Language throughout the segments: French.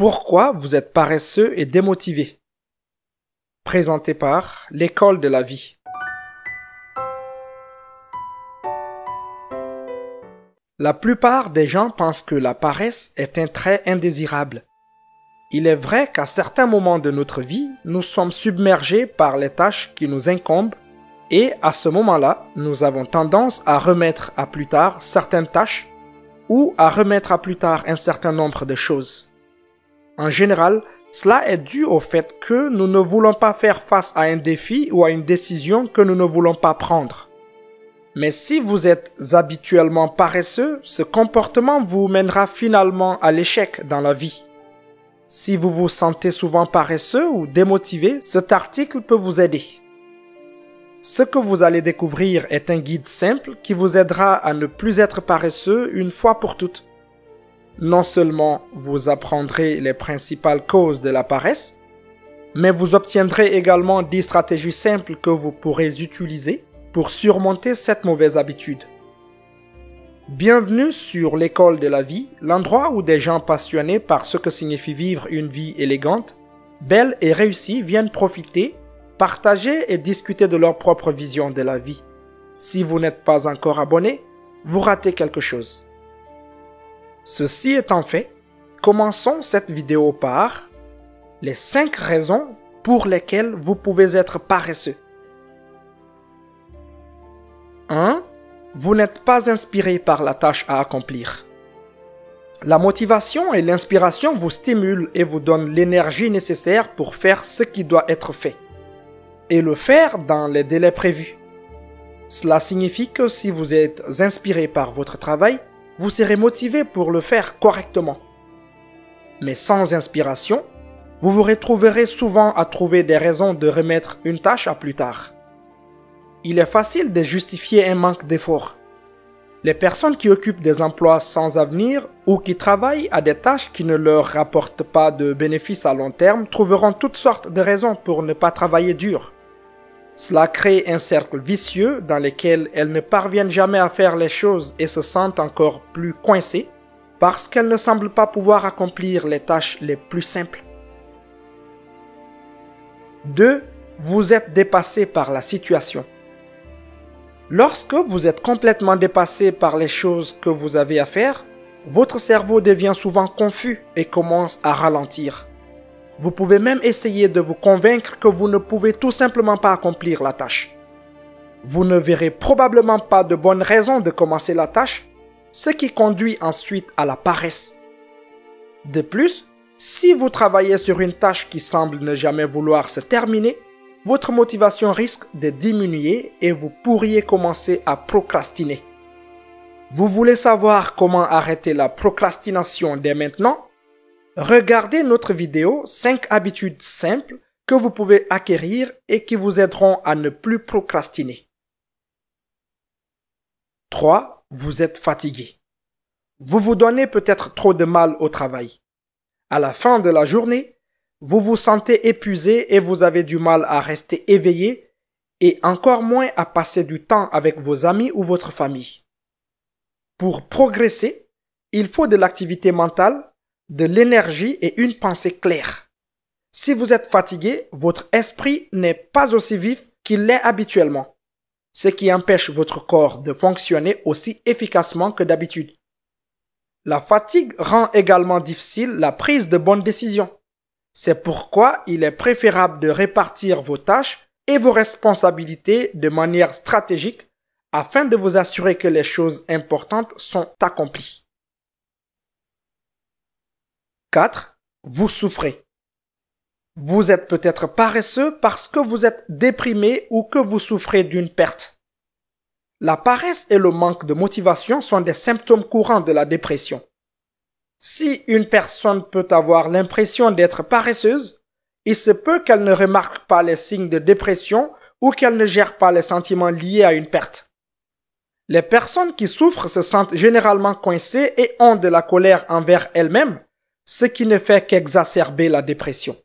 Pourquoi vous êtes paresseux et démotivé Présenté par l'école de la vie. La plupart des gens pensent que la paresse est un trait indésirable. Il est vrai qu'à certains moments de notre vie, nous sommes submergés par les tâches qui nous incombent et à ce moment-là, nous avons tendance à remettre à plus tard certaines tâches ou à remettre à plus tard un certain nombre de choses. En général, cela est dû au fait que nous ne voulons pas faire face à un défi ou à une décision que nous ne voulons pas prendre. Mais si vous êtes habituellement paresseux, ce comportement vous mènera finalement à l'échec dans la vie. Si vous vous sentez souvent paresseux ou démotivé, cet article peut vous aider. Ce que vous allez découvrir est un guide simple qui vous aidera à ne plus être paresseux une fois pour toutes non seulement vous apprendrez les principales causes de la paresse, mais vous obtiendrez également des stratégies simples que vous pourrez utiliser pour surmonter cette mauvaise habitude. Bienvenue sur l'école de la vie, l'endroit où des gens passionnés par ce que signifie vivre une vie élégante, belle et réussie viennent profiter, partager et discuter de leur propre vision de la vie. Si vous n'êtes pas encore abonné, vous ratez quelque chose. Ceci étant fait, commençons cette vidéo par les 5 raisons pour lesquelles vous pouvez être paresseux. 1. Vous n'êtes pas inspiré par la tâche à accomplir. La motivation et l'inspiration vous stimulent et vous donnent l'énergie nécessaire pour faire ce qui doit être fait. Et le faire dans les délais prévus. Cela signifie que si vous êtes inspiré par votre travail, vous serez motivé pour le faire correctement. Mais sans inspiration, vous vous retrouverez souvent à trouver des raisons de remettre une tâche à plus tard. Il est facile de justifier un manque d'effort. Les personnes qui occupent des emplois sans avenir ou qui travaillent à des tâches qui ne leur rapportent pas de bénéfices à long terme trouveront toutes sortes de raisons pour ne pas travailler dur. Cela crée un cercle vicieux dans lequel elles ne parviennent jamais à faire les choses et se sentent encore plus coincées parce qu'elles ne semblent pas pouvoir accomplir les tâches les plus simples. 2. Vous êtes dépassé par la situation. Lorsque vous êtes complètement dépassé par les choses que vous avez à faire, votre cerveau devient souvent confus et commence à ralentir. Vous pouvez même essayer de vous convaincre que vous ne pouvez tout simplement pas accomplir la tâche. Vous ne verrez probablement pas de bonnes raisons de commencer la tâche, ce qui conduit ensuite à la paresse. De plus, si vous travaillez sur une tâche qui semble ne jamais vouloir se terminer, votre motivation risque de diminuer et vous pourriez commencer à procrastiner. Vous voulez savoir comment arrêter la procrastination dès maintenant Regardez notre vidéo 5 habitudes simples que vous pouvez acquérir et qui vous aideront à ne plus procrastiner. 3. Vous êtes fatigué. Vous vous donnez peut-être trop de mal au travail. À la fin de la journée, vous vous sentez épuisé et vous avez du mal à rester éveillé et encore moins à passer du temps avec vos amis ou votre famille. Pour progresser, il faut de l'activité mentale de l'énergie et une pensée claire. Si vous êtes fatigué, votre esprit n'est pas aussi vif qu'il l'est habituellement, ce qui empêche votre corps de fonctionner aussi efficacement que d'habitude. La fatigue rend également difficile la prise de bonnes décisions. C'est pourquoi il est préférable de répartir vos tâches et vos responsabilités de manière stratégique afin de vous assurer que les choses importantes sont accomplies. 4. Vous souffrez. Vous êtes peut-être paresseux parce que vous êtes déprimé ou que vous souffrez d'une perte. La paresse et le manque de motivation sont des symptômes courants de la dépression. Si une personne peut avoir l'impression d'être paresseuse, il se peut qu'elle ne remarque pas les signes de dépression ou qu'elle ne gère pas les sentiments liés à une perte. Les personnes qui souffrent se sentent généralement coincées et ont de la colère envers elles-mêmes, ce qui ne fait qu'exacerber la dépression.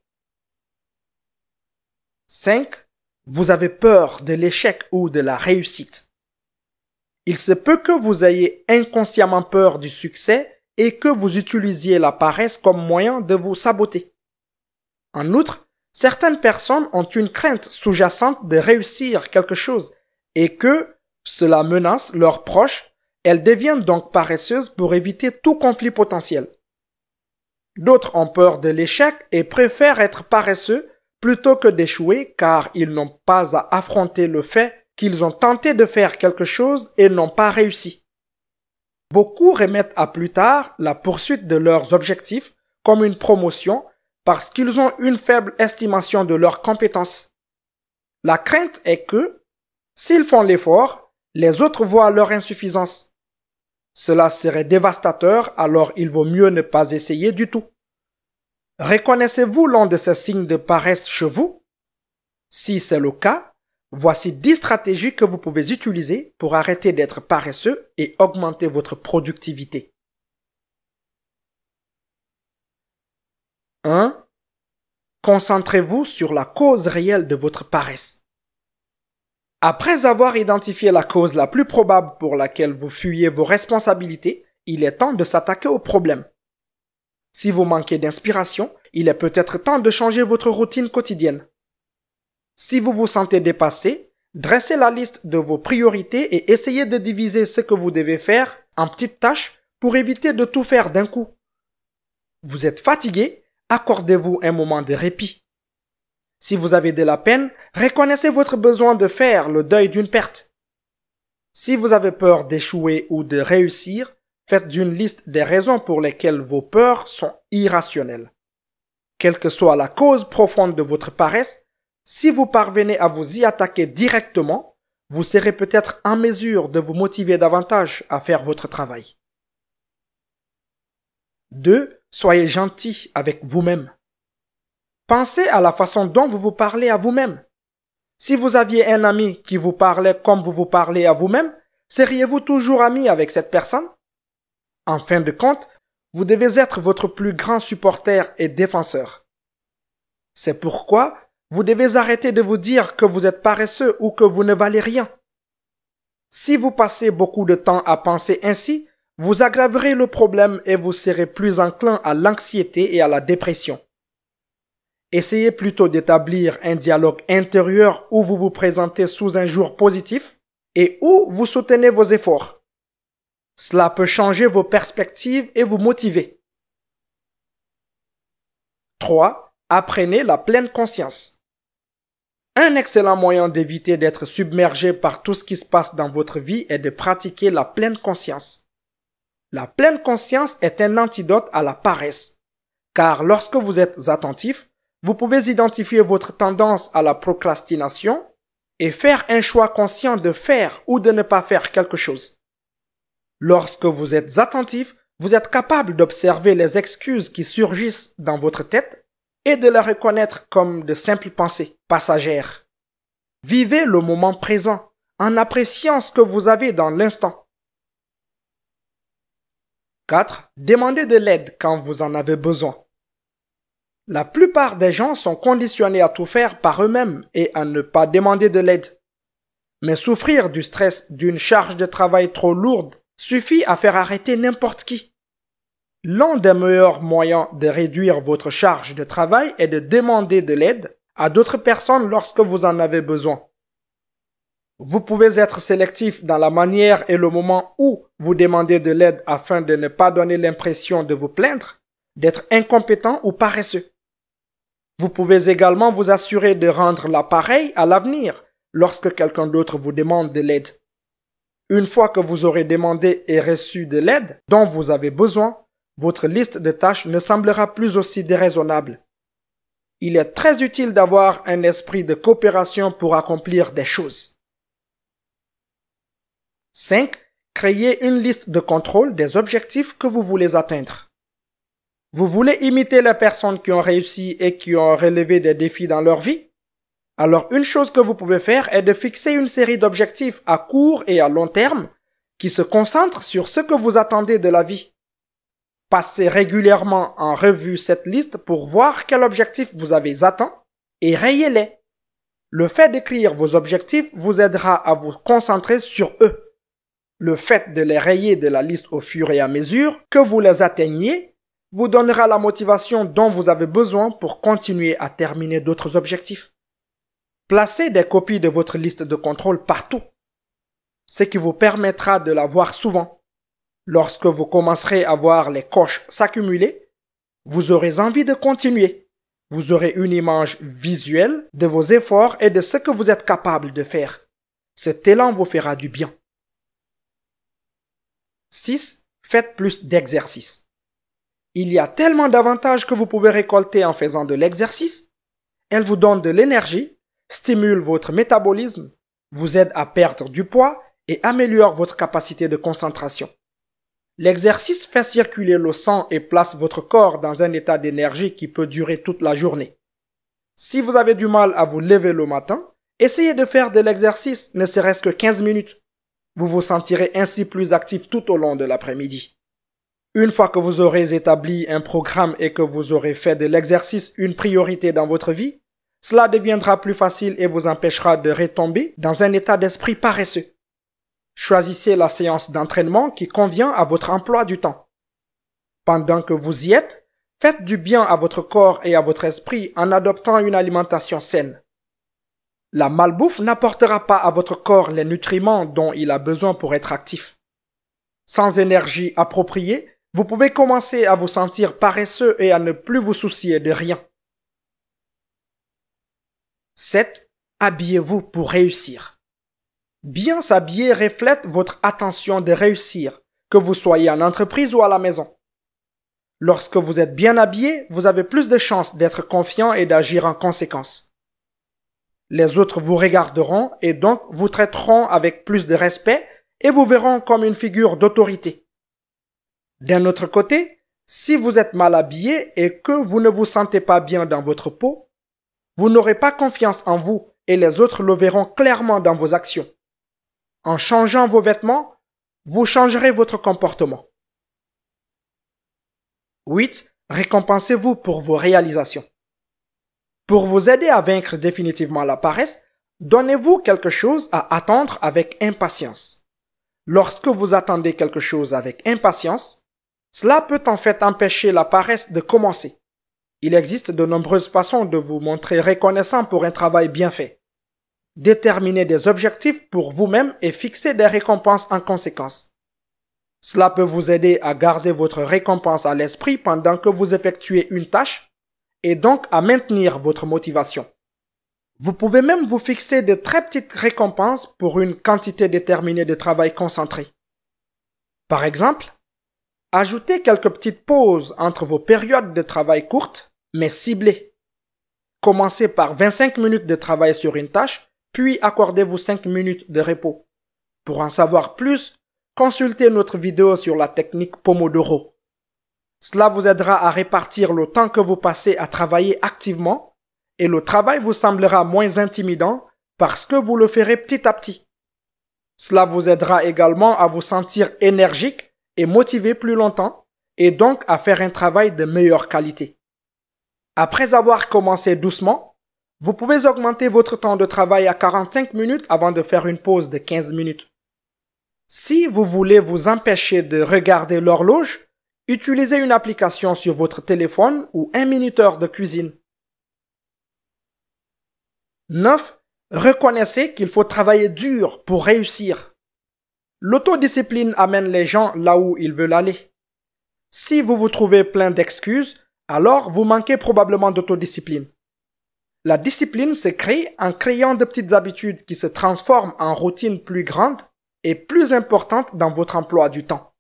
5. Vous avez peur de l'échec ou de la réussite. Il se peut que vous ayez inconsciemment peur du succès et que vous utilisiez la paresse comme moyen de vous saboter. En outre, certaines personnes ont une crainte sous-jacente de réussir quelque chose et que cela menace leurs proches, elles deviennent donc paresseuses pour éviter tout conflit potentiel. D'autres ont peur de l'échec et préfèrent être paresseux plutôt que d'échouer car ils n'ont pas à affronter le fait qu'ils ont tenté de faire quelque chose et n'ont pas réussi. Beaucoup remettent à plus tard la poursuite de leurs objectifs comme une promotion parce qu'ils ont une faible estimation de leurs compétences. La crainte est que, s'ils font l'effort, les autres voient leur insuffisance. Cela serait dévastateur, alors il vaut mieux ne pas essayer du tout. Reconnaissez-vous l'un de ces signes de paresse chez vous Si c'est le cas, voici 10 stratégies que vous pouvez utiliser pour arrêter d'être paresseux et augmenter votre productivité. 1. Concentrez-vous sur la cause réelle de votre paresse. Après avoir identifié la cause la plus probable pour laquelle vous fuyez vos responsabilités, il est temps de s'attaquer au problème. Si vous manquez d'inspiration, il est peut-être temps de changer votre routine quotidienne. Si vous vous sentez dépassé, dressez la liste de vos priorités et essayez de diviser ce que vous devez faire en petites tâches pour éviter de tout faire d'un coup. Vous êtes fatigué, accordez-vous un moment de répit. Si vous avez de la peine, reconnaissez votre besoin de faire le deuil d'une perte. Si vous avez peur d'échouer ou de réussir, faites une liste des raisons pour lesquelles vos peurs sont irrationnelles. Quelle que soit la cause profonde de votre paresse, si vous parvenez à vous y attaquer directement, vous serez peut-être en mesure de vous motiver davantage à faire votre travail. 2. Soyez gentil avec vous-même. Pensez à la façon dont vous vous parlez à vous-même. Si vous aviez un ami qui vous parlait comme vous vous parlez à vous-même, seriez-vous toujours ami avec cette personne En fin de compte, vous devez être votre plus grand supporter et défenseur. C'est pourquoi vous devez arrêter de vous dire que vous êtes paresseux ou que vous ne valez rien. Si vous passez beaucoup de temps à penser ainsi, vous aggraverez le problème et vous serez plus enclin à l'anxiété et à la dépression. Essayez plutôt d'établir un dialogue intérieur où vous vous présentez sous un jour positif et où vous soutenez vos efforts. Cela peut changer vos perspectives et vous motiver. 3. Apprenez la pleine conscience. Un excellent moyen d'éviter d'être submergé par tout ce qui se passe dans votre vie est de pratiquer la pleine conscience. La pleine conscience est un antidote à la paresse, car lorsque vous êtes attentif, vous pouvez identifier votre tendance à la procrastination et faire un choix conscient de faire ou de ne pas faire quelque chose. Lorsque vous êtes attentif, vous êtes capable d'observer les excuses qui surgissent dans votre tête et de les reconnaître comme de simples pensées passagères. Vivez le moment présent en appréciant ce que vous avez dans l'instant. 4. Demandez de l'aide quand vous en avez besoin. La plupart des gens sont conditionnés à tout faire par eux-mêmes et à ne pas demander de l'aide. Mais souffrir du stress d'une charge de travail trop lourde suffit à faire arrêter n'importe qui. L'un des meilleurs moyens de réduire votre charge de travail est de demander de l'aide à d'autres personnes lorsque vous en avez besoin. Vous pouvez être sélectif dans la manière et le moment où vous demandez de l'aide afin de ne pas donner l'impression de vous plaindre, d'être incompétent ou paresseux. Vous pouvez également vous assurer de rendre l'appareil à l'avenir lorsque quelqu'un d'autre vous demande de l'aide. Une fois que vous aurez demandé et reçu de l'aide dont vous avez besoin, votre liste de tâches ne semblera plus aussi déraisonnable. Il est très utile d'avoir un esprit de coopération pour accomplir des choses. 5. Créez une liste de contrôle des objectifs que vous voulez atteindre. Vous voulez imiter les personnes qui ont réussi et qui ont relevé des défis dans leur vie Alors une chose que vous pouvez faire est de fixer une série d'objectifs à court et à long terme qui se concentrent sur ce que vous attendez de la vie. Passez régulièrement en revue cette liste pour voir quel objectif vous avez atteint et rayez-les. Le fait d'écrire vos objectifs vous aidera à vous concentrer sur eux. Le fait de les rayer de la liste au fur et à mesure que vous les atteignez vous donnera la motivation dont vous avez besoin pour continuer à terminer d'autres objectifs. Placez des copies de votre liste de contrôle partout, ce qui vous permettra de la voir souvent. Lorsque vous commencerez à voir les coches s'accumuler, vous aurez envie de continuer. Vous aurez une image visuelle de vos efforts et de ce que vous êtes capable de faire. Cet élan vous fera du bien. 6. Faites plus d'exercices. Il y a tellement d'avantages que vous pouvez récolter en faisant de l'exercice. Elle vous donne de l'énergie, stimule votre métabolisme, vous aide à perdre du poids et améliore votre capacité de concentration. L'exercice fait circuler le sang et place votre corps dans un état d'énergie qui peut durer toute la journée. Si vous avez du mal à vous lever le matin, essayez de faire de l'exercice ne serait-ce que 15 minutes. Vous vous sentirez ainsi plus actif tout au long de l'après-midi. Une fois que vous aurez établi un programme et que vous aurez fait de l'exercice une priorité dans votre vie, cela deviendra plus facile et vous empêchera de retomber dans un état d'esprit paresseux. Choisissez la séance d'entraînement qui convient à votre emploi du temps. Pendant que vous y êtes, faites du bien à votre corps et à votre esprit en adoptant une alimentation saine. La malbouffe n'apportera pas à votre corps les nutriments dont il a besoin pour être actif. Sans énergie appropriée, vous pouvez commencer à vous sentir paresseux et à ne plus vous soucier de rien. 7. Habillez-vous pour réussir. Bien s'habiller reflète votre attention de réussir, que vous soyez en entreprise ou à la maison. Lorsque vous êtes bien habillé, vous avez plus de chances d'être confiant et d'agir en conséquence. Les autres vous regarderont et donc vous traiteront avec plus de respect et vous verront comme une figure d'autorité. D'un autre côté, si vous êtes mal habillé et que vous ne vous sentez pas bien dans votre peau, vous n'aurez pas confiance en vous et les autres le verront clairement dans vos actions. En changeant vos vêtements, vous changerez votre comportement. 8. Récompensez-vous pour vos réalisations. Pour vous aider à vaincre définitivement la paresse, donnez-vous quelque chose à attendre avec impatience. Lorsque vous attendez quelque chose avec impatience, cela peut en fait empêcher la paresse de commencer. Il existe de nombreuses façons de vous montrer reconnaissant pour un travail bien fait. Déterminez des objectifs pour vous-même et fixez des récompenses en conséquence. Cela peut vous aider à garder votre récompense à l'esprit pendant que vous effectuez une tâche et donc à maintenir votre motivation. Vous pouvez même vous fixer de très petites récompenses pour une quantité déterminée de travail concentré. Par exemple, Ajoutez quelques petites pauses entre vos périodes de travail courtes, mais ciblées. Commencez par 25 minutes de travail sur une tâche, puis accordez-vous 5 minutes de repos. Pour en savoir plus, consultez notre vidéo sur la technique Pomodoro. Cela vous aidera à répartir le temps que vous passez à travailler activement et le travail vous semblera moins intimidant parce que vous le ferez petit à petit. Cela vous aidera également à vous sentir énergique et motivé plus longtemps et donc à faire un travail de meilleure qualité. Après avoir commencé doucement, vous pouvez augmenter votre temps de travail à 45 minutes avant de faire une pause de 15 minutes. Si vous voulez vous empêcher de regarder l'horloge, utilisez une application sur votre téléphone ou un minuteur de cuisine. 9. Reconnaissez qu'il faut travailler dur pour réussir. L'autodiscipline amène les gens là où ils veulent aller. Si vous vous trouvez plein d'excuses, alors vous manquez probablement d'autodiscipline. La discipline se crée en créant de petites habitudes qui se transforment en routines plus grandes et plus importantes dans votre emploi du temps.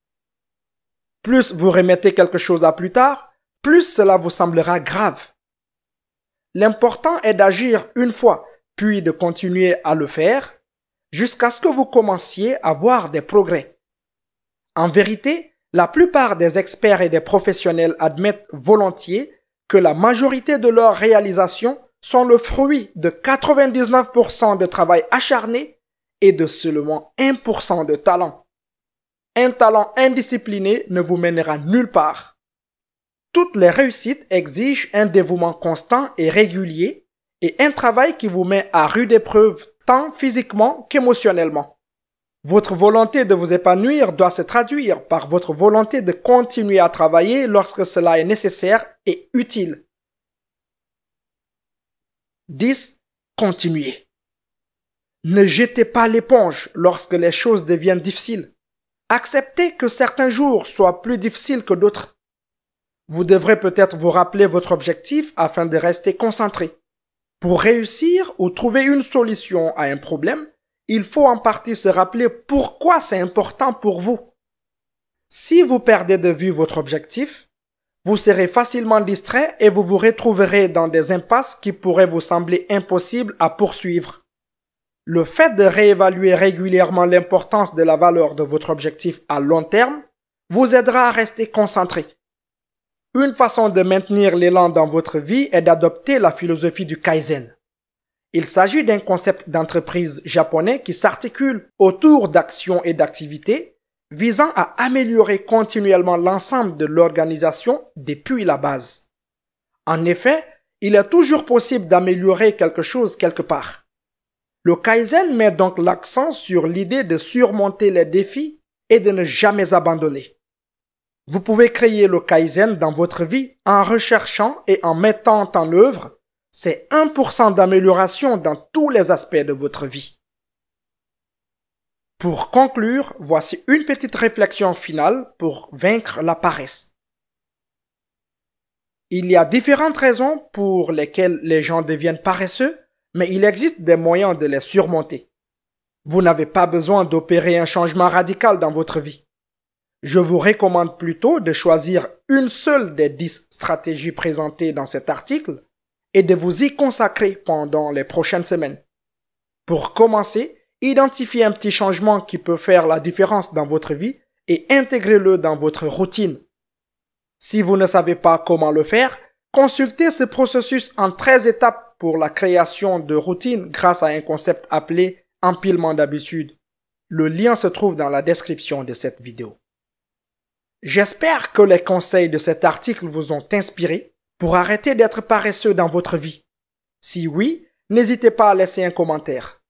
Plus vous remettez quelque chose à plus tard, plus cela vous semblera grave. L'important est d'agir une fois, puis de continuer à le faire jusqu'à ce que vous commenciez à voir des progrès. En vérité, la plupart des experts et des professionnels admettent volontiers que la majorité de leurs réalisations sont le fruit de 99% de travail acharné et de seulement 1% de talent. Un talent indiscipliné ne vous mènera nulle part. Toutes les réussites exigent un dévouement constant et régulier et un travail qui vous met à rude épreuve tant physiquement qu'émotionnellement. Votre volonté de vous épanouir doit se traduire par votre volonté de continuer à travailler lorsque cela est nécessaire et utile. 10. Continuez. Ne jetez pas l'éponge lorsque les choses deviennent difficiles. Acceptez que certains jours soient plus difficiles que d'autres. Vous devrez peut-être vous rappeler votre objectif afin de rester concentré. Pour réussir ou trouver une solution à un problème, il faut en partie se rappeler pourquoi c'est important pour vous. Si vous perdez de vue votre objectif, vous serez facilement distrait et vous vous retrouverez dans des impasses qui pourraient vous sembler impossibles à poursuivre. Le fait de réévaluer régulièrement l'importance de la valeur de votre objectif à long terme vous aidera à rester concentré. Une façon de maintenir l'élan dans votre vie est d'adopter la philosophie du Kaizen. Il s'agit d'un concept d'entreprise japonais qui s'articule autour d'actions et d'activités visant à améliorer continuellement l'ensemble de l'organisation depuis la base. En effet, il est toujours possible d'améliorer quelque chose quelque part. Le Kaizen met donc l'accent sur l'idée de surmonter les défis et de ne jamais abandonner. Vous pouvez créer le Kaizen dans votre vie en recherchant et en mettant en œuvre ces 1% d'amélioration dans tous les aspects de votre vie. Pour conclure, voici une petite réflexion finale pour vaincre la paresse. Il y a différentes raisons pour lesquelles les gens deviennent paresseux, mais il existe des moyens de les surmonter. Vous n'avez pas besoin d'opérer un changement radical dans votre vie. Je vous recommande plutôt de choisir une seule des dix stratégies présentées dans cet article et de vous y consacrer pendant les prochaines semaines. Pour commencer, identifiez un petit changement qui peut faire la différence dans votre vie et intégrez-le dans votre routine. Si vous ne savez pas comment le faire, consultez ce processus en 13 étapes pour la création de routines grâce à un concept appelé empilement d'habitude. Le lien se trouve dans la description de cette vidéo. J'espère que les conseils de cet article vous ont inspiré pour arrêter d'être paresseux dans votre vie. Si oui, n'hésitez pas à laisser un commentaire.